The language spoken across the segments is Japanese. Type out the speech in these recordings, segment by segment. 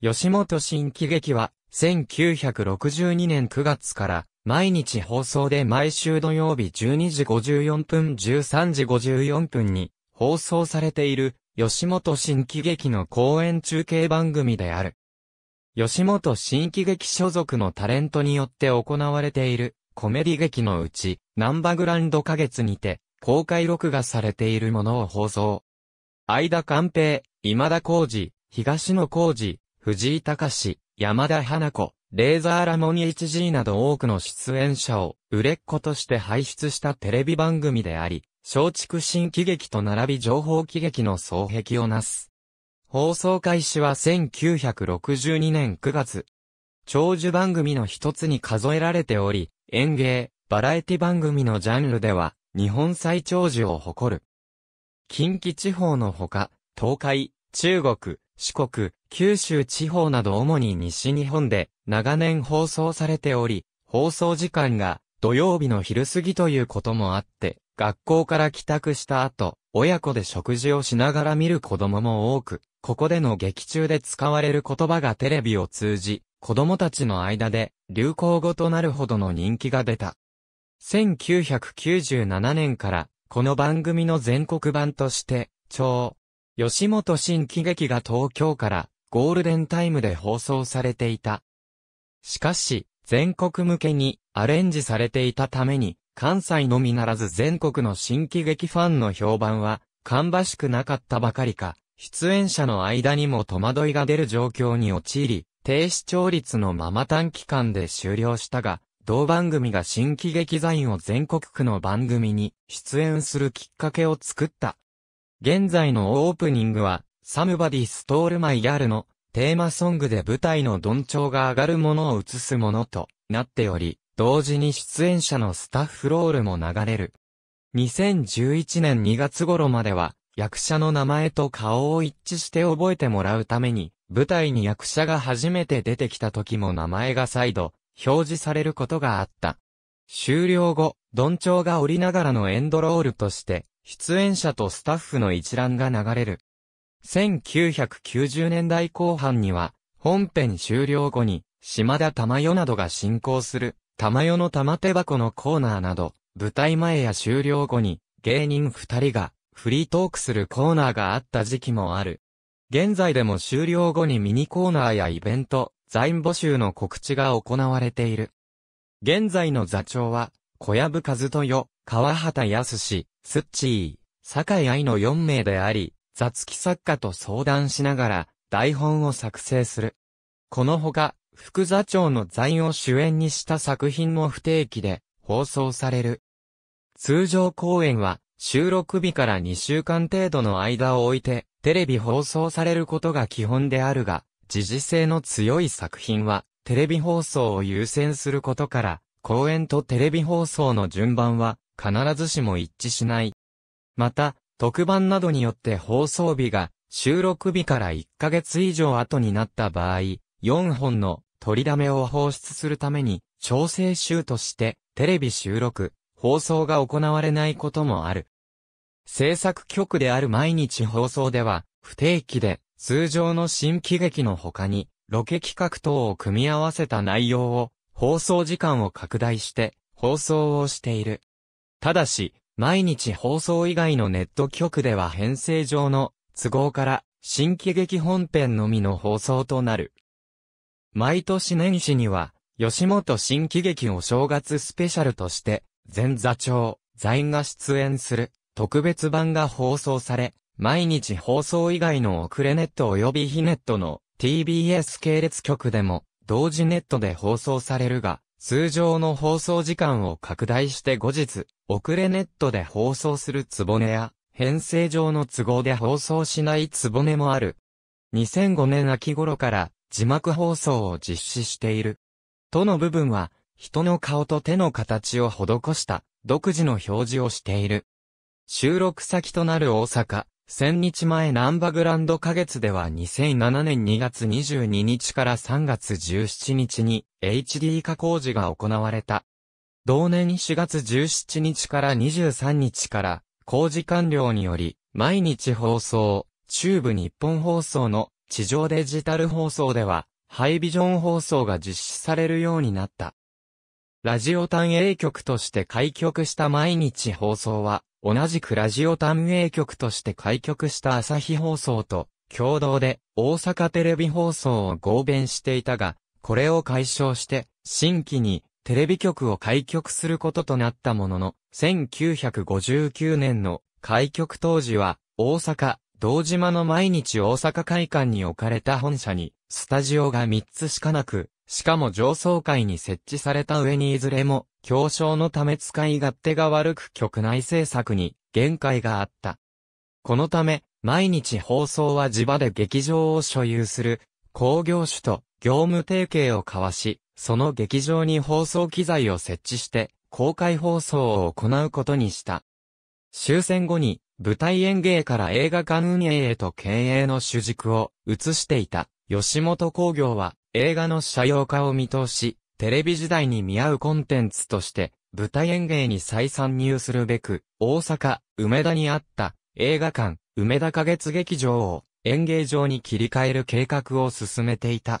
吉本新喜劇は、1962年9月から、毎日放送で毎週土曜日12時54分13時54分に、放送されている、吉本新喜劇の公演中継番組である。吉本新喜劇所属のタレントによって行われている、コメディ劇のうち、ナンバグランド花月にて、公開録画されているものを放送。相田寛平、今田浩二、東野浩二、藤井隆、山田花子、レーザーラモニ HG など多くの出演者を売れっ子として輩出したテレビ番組であり、松竹新喜劇と並び情報喜劇の双璧をなす。放送開始は1962年9月。長寿番組の一つに数えられており、演芸、バラエティ番組のジャンルでは、日本最長寿を誇る。近畿地方のほか、東海、中国、四国、九州地方など主に西日本で長年放送されており、放送時間が土曜日の昼過ぎということもあって、学校から帰宅した後、親子で食事をしながら見る子供も多く、ここでの劇中で使われる言葉がテレビを通じ、子供たちの間で流行語となるほどの人気が出た。1997年から、この番組の全国版として、超、吉本新喜劇が東京からゴールデンタイムで放送されていた。しかし、全国向けにアレンジされていたために、関西のみならず全国の新喜劇ファンの評判は、芳しくなかったばかりか、出演者の間にも戸惑いが出る状況に陥り、低視聴率のまま短期間で終了したが、同番組が新喜劇ザインを全国区の番組に出演するきっかけを作った。現在のオープニングは、サムバディストールマイギャルのテーマソングで舞台の鈍調が上がるものを映すものとなっており、同時に出演者のスタッフロールも流れる。2011年2月頃までは、役者の名前と顔を一致して覚えてもらうために、舞台に役者が初めて出てきた時も名前が再度、表示されることがあった。終了後、鈍調が降りながらのエンドロールとして、出演者とスタッフの一覧が流れる。1990年代後半には、本編終了後に、島田玉代などが進行する、玉代の玉手箱のコーナーなど、舞台前や終了後に、芸人二人が、フリートークするコーナーがあった時期もある。現在でも終了後にミニコーナーやイベント、在務募集の告知が行われている。現在の座長は、小籔和豊、川畑康史、スッチー、酒井愛の4名であり、雑記作家と相談しながら台本を作成する。このほか、副座長の在を主演にした作品も不定期で放送される。通常公演は収録日から2週間程度の間を置いてテレビ放送されることが基本であるが、時事性の強い作品はテレビ放送を優先することから、公演とテレビ放送の順番は必ずしも一致しない。また、特番などによって放送日が収録日から1ヶ月以上後になった場合、4本の取りだめを放出するために、調整集としてテレビ収録、放送が行われないこともある。制作局である毎日放送では、不定期で通常の新喜劇の他に、ロケ企画等を組み合わせた内容を、放送時間を拡大して、放送をしている。ただし、毎日放送以外のネット局では編成上の都合から新喜劇本編のみの放送となる。毎年年始には、吉本新喜劇お正月スペシャルとして、前座長、在が出演する特別版が放送され、毎日放送以外の遅れネット及び非ネットの TBS 系列局でも同時ネットで放送されるが、通常の放送時間を拡大して後日、遅れネットで放送するつぼねや、編成上の都合で放送しないつぼねもある。2005年秋頃から字幕放送を実施している。との部分は、人の顔と手の形を施した独自の表示をしている。収録先となる大阪、1000日前ナンバグランド花月では2007年2月22日から3月17日に HD 化工事が行われた。同年4月17日から23日から工事完了により毎日放送、中部日本放送の地上デジタル放送ではハイビジョン放送が実施されるようになった。ラジオ単影局として開局した毎日放送は同じくラジオ単営局として開局した朝日放送と共同で大阪テレビ放送を合弁していたが、これを解消して新規にテレビ局を開局することとなったものの、1959年の開局当時は大阪、道島の毎日大阪会館に置かれた本社にスタジオが3つしかなく、しかも上層階に設置された上にいずれも、競争のため使い勝手が悪く局内政策に限界があった。このため、毎日放送は地場で劇場を所有する工業主と業務提携を交わし、その劇場に放送機材を設置して公開放送を行うことにした。終戦後に舞台演芸から映画館運営へと経営の主軸を移していた吉本工業は映画の社用化を見通し、テレビ時代に見合うコンテンツとして、舞台演芸に再参入するべく、大阪、梅田にあった映画館、梅田花月劇場を演芸場に切り替える計画を進めていた。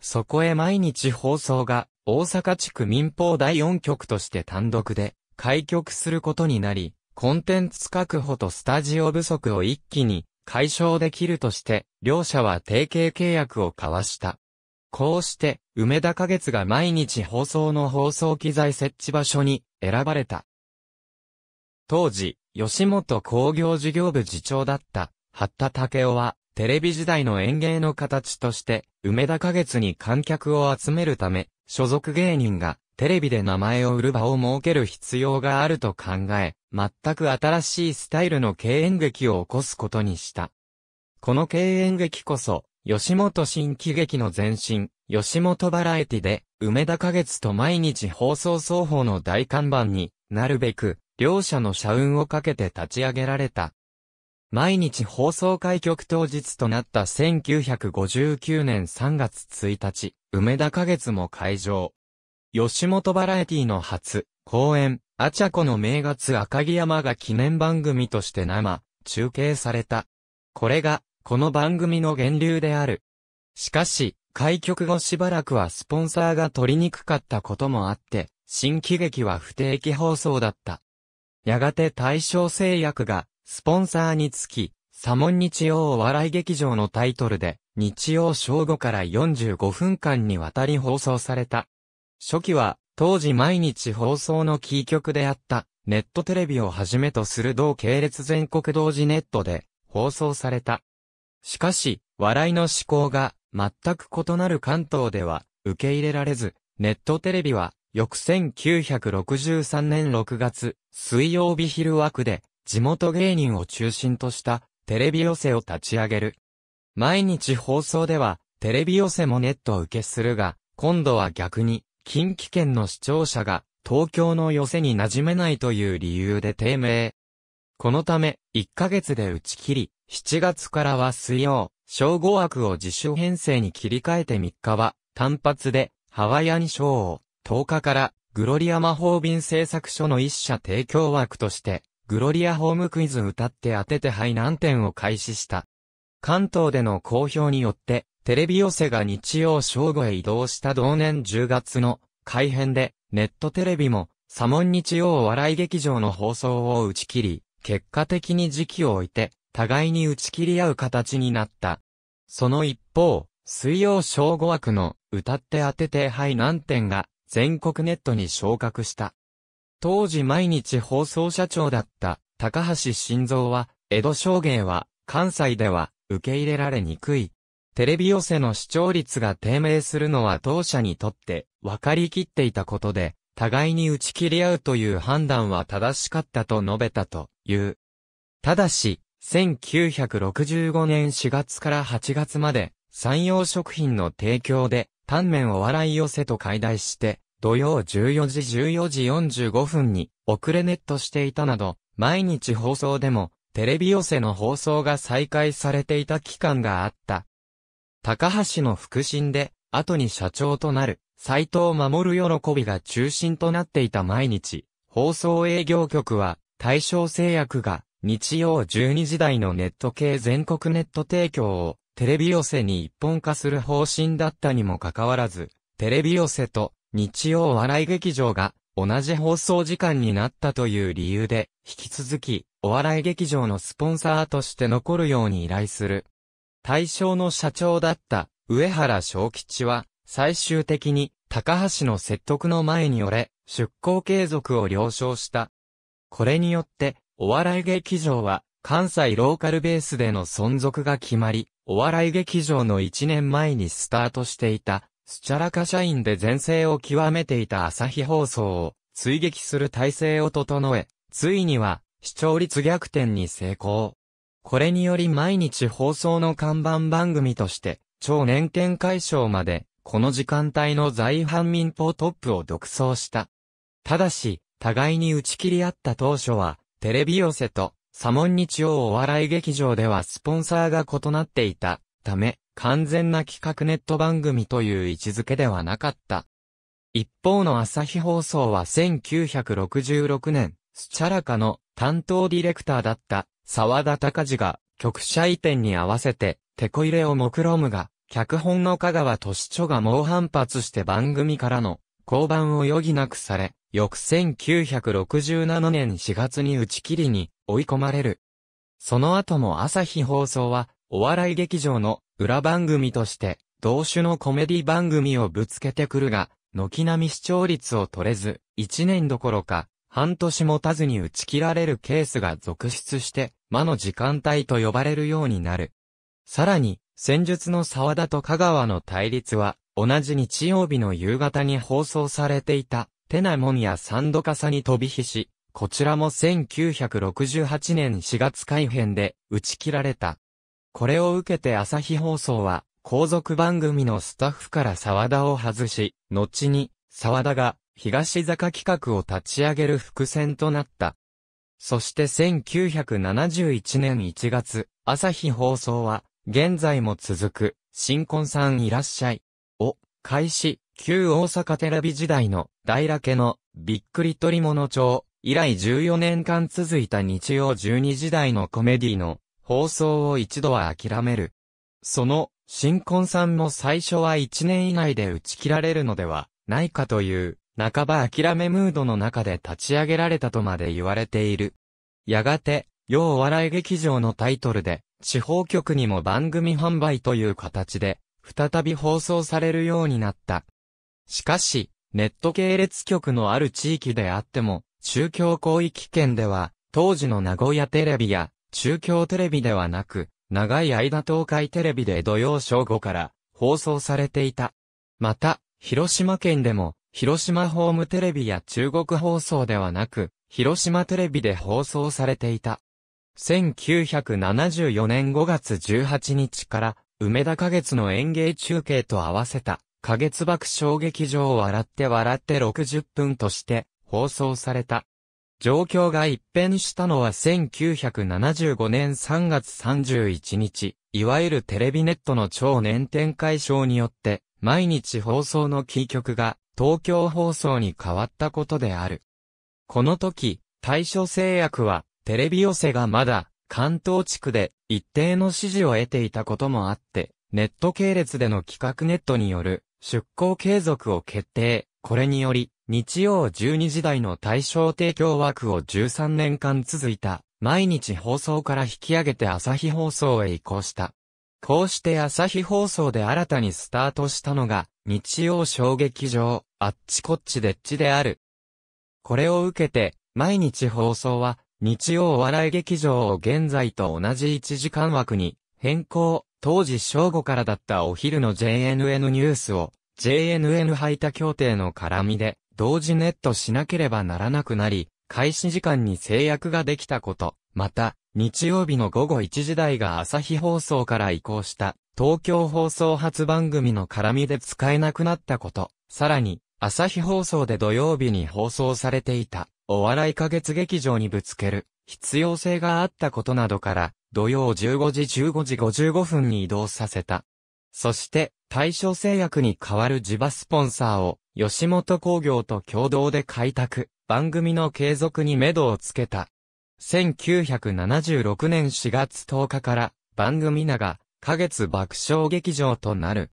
そこへ毎日放送が大阪地区民放第4局として単独で開局することになり、コンテンツ確保とスタジオ不足を一気に解消できるとして、両者は提携契約を交わした。こうして、梅田花月が毎日放送の放送機材設置場所に選ばれた。当時、吉本工業事業部次長だった、八田武雄は、テレビ時代の演芸の形として、梅田花月に観客を集めるため、所属芸人が、テレビで名前を売る場を設ける必要があると考え、全く新しいスタイルの経営劇を起こすことにした。この経営劇こそ、吉本新喜劇の前身、吉本バラエティで、梅田花月と毎日放送双方の大看板になるべく、両者の社運をかけて立ち上げられた。毎日放送開局当日となった1959年3月1日、梅田花月も会場。吉本バラエティの初、公演、アチャコの名月赤城山が記念番組として生、中継された。これが、この番組の源流である。しかし、開局後しばらくはスポンサーが取りにくかったこともあって、新喜劇は不定期放送だった。やがて大正製薬が、スポンサーにつき、サモン日曜お笑い劇場のタイトルで、日曜正午から45分間にわたり放送された。初期は、当時毎日放送のキー局であった、ネットテレビをはじめとする同系列全国同時ネットで、放送された。しかし、笑いの思考が全く異なる関東では受け入れられず、ネットテレビは翌1963年6月、水曜日昼枠で地元芸人を中心としたテレビ寄せを立ち上げる。毎日放送ではテレビ寄せもネット受けするが、今度は逆に近畿圏の視聴者が東京の寄せに馴染めないという理由で低迷。このため、1ヶ月で打ち切り、7月からは水曜、正午枠を自主編成に切り替えて3日は、単発で、ハワイアニショーを、10日から、グロリア魔法瓶製作所の一社提供枠として、グロリアホームクイズ歌って当ててはい難点を開始した。関東での好評によって、テレビ寄せが日曜正午へ移動した同年10月の改編で、ネットテレビも、サモン日曜笑い劇場の放送を打ち切り、結果的に時期を置いて、互いに打ち切り合う形になった。その一方、水曜小5枠の歌って当ててはい何点が全国ネットに昇格した。当時毎日放送社長だった高橋晋三は、江戸商芸は関西では受け入れられにくい。テレビ寄せの視聴率が低迷するのは当社にとって分かりきっていたことで、互いに打ち切り合うという判断は正しかったと述べたと。いう。ただし、1965年4月から8月まで、山陽食品の提供で、タンメンお笑い寄せと解題して、土曜14時14時45分に、遅れネットしていたなど、毎日放送でも、テレビ寄せの放送が再開されていた期間があった。高橋の腹心で、後に社長となる、斎藤守喜びが中心となっていた毎日、放送営業局は、対象製薬が日曜12時台のネット系全国ネット提供をテレビ寄せに一本化する方針だったにもかかわらず、テレビ寄せと日曜笑い劇場が同じ放送時間になったという理由で、引き続き、お笑い劇場のスポンサーとして残るように依頼する。対象の社長だった上原正吉は、最終的に高橋の説得の前にれ出向継続を了承したこれによって、お笑い劇場は、関西ローカルベースでの存続が決まり、お笑い劇場の1年前にスタートしていた、スチャラカ社員で全盛を極めていた朝日放送を追撃する体制を整え、ついには視聴率逆転に成功。これにより毎日放送の看板番組として、超年間解消まで、この時間帯の在阪民放トップを独走した。ただし、互いに打ち切り合った当初は、テレビ寄せと、サモン日曜お笑い劇場ではスポンサーが異なっていたため、完全な企画ネット番組という位置づけではなかった。一方の朝日放送は1966年、スチャラカの担当ディレクターだった沢田隆二が局舎移転に合わせて、テコ入れを目論むが、脚本の香川俊著が猛反発して番組からの降板を余儀なくされ、翌1967年4月に打ち切りに追い込まれる。その後も朝日放送は、お笑い劇場の裏番組として、同種のコメディ番組をぶつけてくるが、軒並み視聴率を取れず、1年どころか、半年もたずに打ち切られるケースが続出して、魔の時間帯と呼ばれるようになる。さらに、戦術の沢田と香川の対立は、同じ日曜日の夕方に放送されていたテナモンやサンドカサに飛び火し、こちらも1968年4月改編で打ち切られた。これを受けて朝日放送は、後続番組のスタッフから沢田を外し、後に、沢田が、東坂企画を立ち上げる伏線となった。そして1971年1月、朝日放送は、現在も続く、新婚さんいらっしゃい、を、開始、旧大阪テレビ時代の、大らけの、びっくり取り物帳、以来14年間続いた日曜12時代のコメディの、放送を一度は諦める。その、新婚さんも最初は1年以内で打ち切られるのでは、ないかという、半ば諦めムードの中で立ち上げられたとまで言われている。やがて、よう笑い劇場のタイトルで、地方局にも番組販売という形で、再び放送されるようになった。しかし、ネット系列局のある地域であっても、宗教広域圏では、当時の名古屋テレビや、中京テレビではなく、長い間東海テレビで土曜正午から放送されていた。また、広島県でも、広島ホームテレビや中国放送ではなく、広島テレビで放送されていた。1974年5月18日から、梅田花月の演芸中継と合わせた花月爆衝撃場を笑って笑って60分として放送された。状況が一変したのは1975年3月31日、いわゆるテレビネットの超年展開賞によって、毎日放送のキー局が東京放送に変わったことである。この時、対処制約は、テレビ寄せがまだ、関東地区で一定の支持を得ていたこともあって、ネット系列での企画ネットによる出向継続を決定。これにより、日曜12時台の対象提供枠を13年間続いた、毎日放送から引き上げて朝日放送へ移行した。こうして朝日放送で新たにスタートしたのが、日曜小劇場、あっちこっちでっちである。これを受けて、毎日放送は、日曜笑い劇場を現在と同じ1時間枠に変更、当時正午からだったお昼の JNN ニュースを、JNN 排他協定の絡みで、同時ネットしなければならなくなり、開始時間に制約ができたこと、また、日曜日の午後1時台が朝日放送から移行した、東京放送発番組の絡みで使えなくなったこと、さらに、朝日放送で土曜日に放送されていた、お笑い花月劇場にぶつける、必要性があったことなどから、土曜15時15時55分に移動させた。そして、対象製薬に代わる地場スポンサーを、吉本工業と共同で開拓、番組の継続に目処をつけた。1976年4月10日から、番組名が、花月爆笑劇場となる。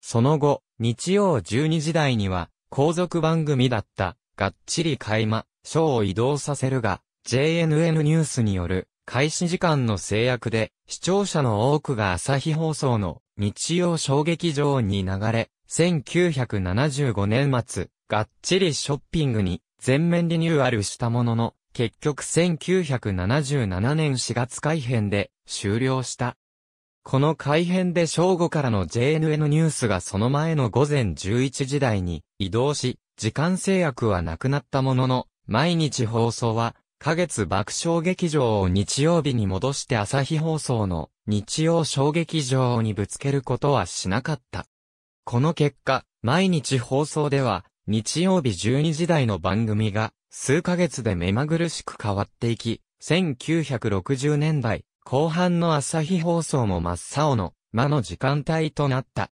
その後、日曜12時台には、後続番組だった、がっちり開幕ま、ショーを移動させるが、JNN ニュースによる、開始時間の制約で、視聴者の多くが朝日放送の日曜衝撃場に流れ、1975年末、がっちりショッピングに全面リニューアルしたものの、結局1977年4月改編で終了した。この改編で正午からの JNN ニュースがその前の午前11時台に移動し、時間制約はなくなったものの、毎日放送は花月爆笑劇場を日曜日に戻して朝日放送の日曜小劇場にぶつけることはしなかった。この結果、毎日放送では日曜日12時台の番組が数ヶ月で目まぐるしく変わっていき、1960年代後半の朝日放送も真っ青の間の時間帯となった。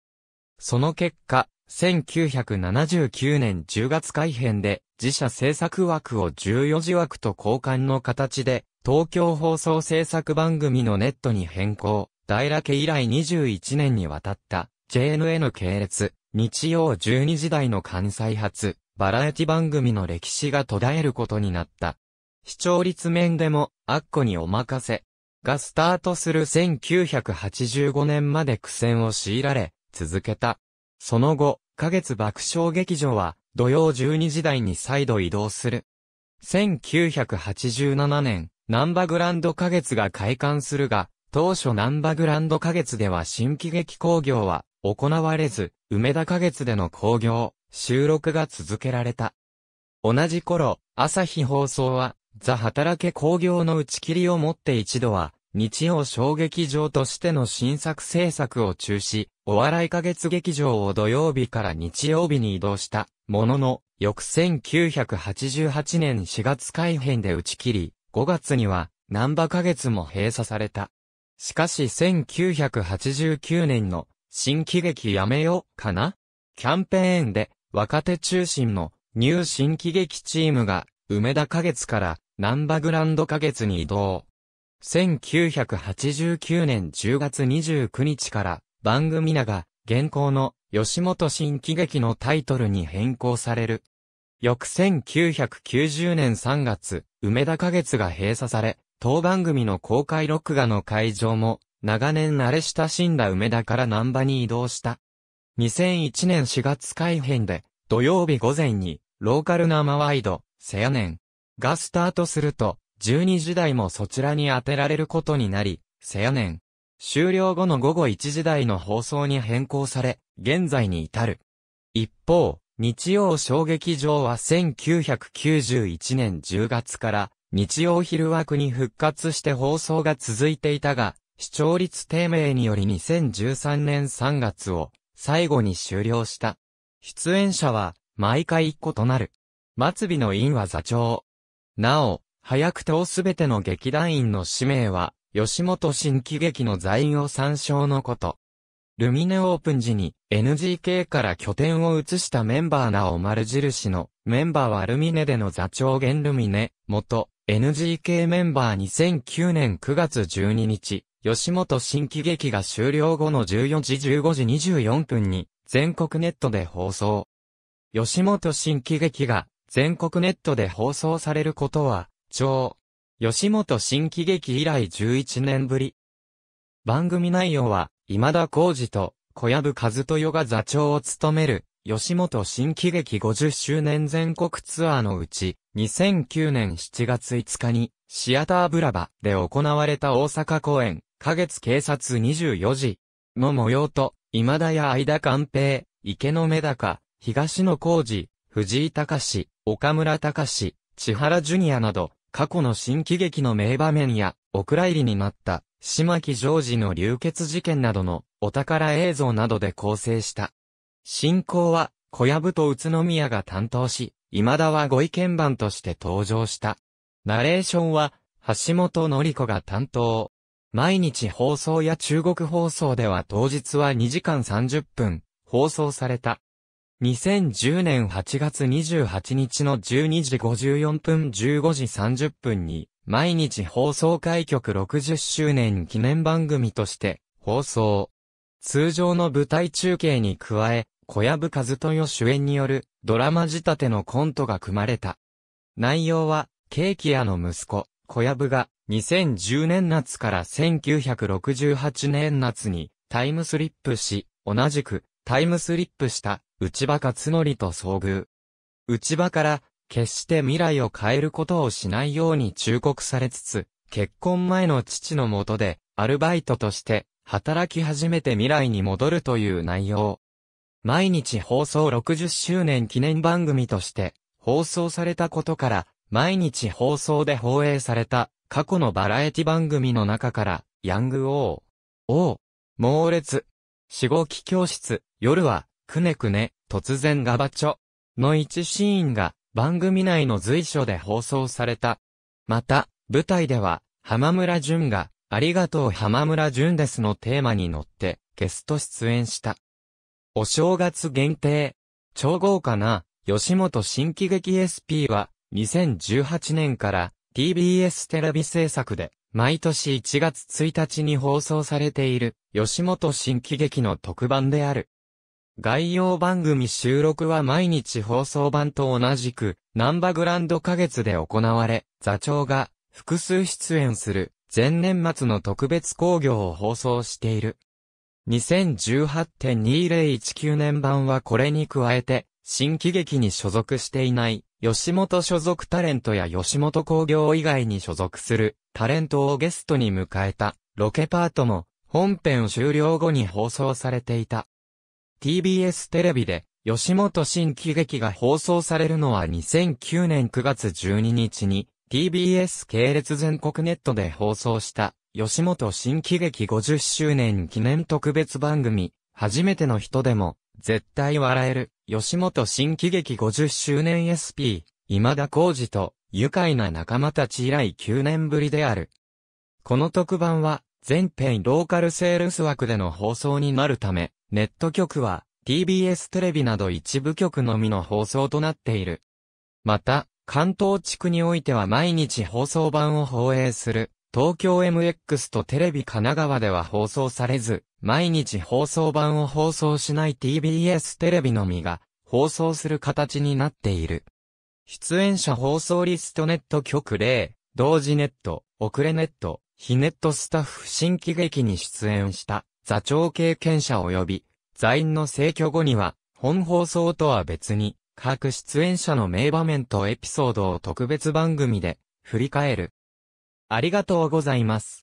その結果、1979年10月改編で、自社制作枠を14時枠と交換の形で、東京放送制作番組のネットに変更、大らけ以来21年にわたった、JNN 系列、日曜12時台の関西発、バラエティ番組の歴史が途絶えることになった。視聴率面でも、アッコにお任せ、がスタートする1985年まで苦戦を強いられ、続けた。その後、花月爆笑劇場は、土曜12時台に再度移動する。1987年、南波グランド花月が開館するが、当初南波グランド花月では新喜劇工業は行われず、梅田花月での工業、収録が続けられた。同じ頃、朝日放送は、ザ働け工業の打ち切りをもって一度は、日曜小劇場としての新作制作を中止、お笑い花月劇場を土曜日から日曜日に移動した、ものの、翌1988年4月改編で打ち切り、5月には、南波花月も閉鎖された。しかし1989年の、新喜劇やめよ、かなキャンペーンで、若手中心の、ニュー新喜劇チームが、梅田花月から、南波グランド花月に移動。1989年10月29日から番組名が現行の吉本新喜劇のタイトルに変更される。翌1990年3月、梅田花月が閉鎖され、当番組の公開録画の会場も、長年慣れ親しんだ梅田から南波に移動した。2001年4月改編で、土曜日午前に、ローカル生ワイド、セア年がスタートすると、12時代もそちらに当てられることになり、せやねん。終了後の午後1時台の放送に変更され、現在に至る。一方、日曜小劇場は1991年10月から日曜昼枠に復活して放送が続いていたが、視聴率低迷により2013年3月を最後に終了した。出演者は毎回一個となる。末尾の院は座長。なお、早くとすべての劇団員の使命は、吉本新喜劇の座員を参照のこと。ルミネオープン時に NGK から拠点を移したメンバーなお丸印のメンバーはルミネでの座長現ルミネ、元 NGK メンバー2009年9月12日、吉本新喜劇が終了後の14時15時24分に全国ネットで放送。吉本新喜劇が全国ネットで放送されることは長。吉本新喜劇以来11年ぶり。番組内容は、今田浩二と小籔和豊が座長を務める、吉本新喜劇50周年全国ツアーのうち、2009年7月5日に、シアターブラバで行われた大阪公演、花月警察24時の模様と、今田や相田寛平、池の目高、東野浩二、藤井隆、岡村隆、千原ジュニアなど、過去の新喜劇の名場面や、お蔵入りになった、島木ジョージの流血事件などの、お宝映像などで構成した。進行は、小籔と宇都宮が担当し、今田はご意見番として登場した。ナレーションは、橋本典子が担当。毎日放送や中国放送では当日は2時間30分、放送された。2010年8月28日の12時54分15時30分に、毎日放送開局60周年記念番組として放送。通常の舞台中継に加え、小籔和豊主演によるドラマ仕立てのコントが組まれた。内容は、ケーキ屋の息子、小籔が2010年夏から1968年夏にタイムスリップし、同じくタイムスリップした内場勝則と遭遇。内場から、決して未来を変えることをしないように忠告されつつ、結婚前の父のもとで、アルバイトとして、働き始めて未来に戻るという内容。毎日放送60周年記念番組として、放送されたことから、毎日放送で放映された、過去のバラエティ番組の中から、ヤング王、王、猛烈、死後期教室、夜は、くねくね、突然ガバチョの一シーンが番組内の随所で放送された。また、舞台では、浜村淳が、ありがとう浜村淳ですのテーマに乗って、ゲスト出演した。お正月限定。超豪華な、吉本新喜劇 SP は、2018年から TBS テレビ制作で、毎年1月1日に放送されている、吉本新喜劇の特番である。概要番組収録は毎日放送版と同じく、ナンバグランド花月で行われ、座長が複数出演する前年末の特別興行を放送している。2018.2019年版はこれに加えて、新喜劇に所属していない、吉本所属タレントや吉本工業以外に所属するタレントをゲストに迎えたロケパートも本編終了後に放送されていた。TBS テレビで、吉本新喜劇が放送されるのは2009年9月12日に、TBS 系列全国ネットで放送した、吉本新喜劇50周年記念特別番組、初めての人でも、絶対笑える、吉本新喜劇50周年 SP、今田浩二と、愉快な仲間たち以来9年ぶりである。この特番は、全編ローカルセールス枠での放送になるため、ネット局は TBS テレビなど一部局のみの放送となっている。また、関東地区においては毎日放送版を放映する、東京 MX とテレビ神奈川では放送されず、毎日放送版を放送しない TBS テレビのみが放送する形になっている。出演者放送リストネット局例、同時ネット、遅れネット、非ネットスタッフ新喜劇に出演した。座長経験者及び、座員の逝去後には、本放送とは別に、各出演者の名場面とエピソードを特別番組で振り返る。ありがとうございます。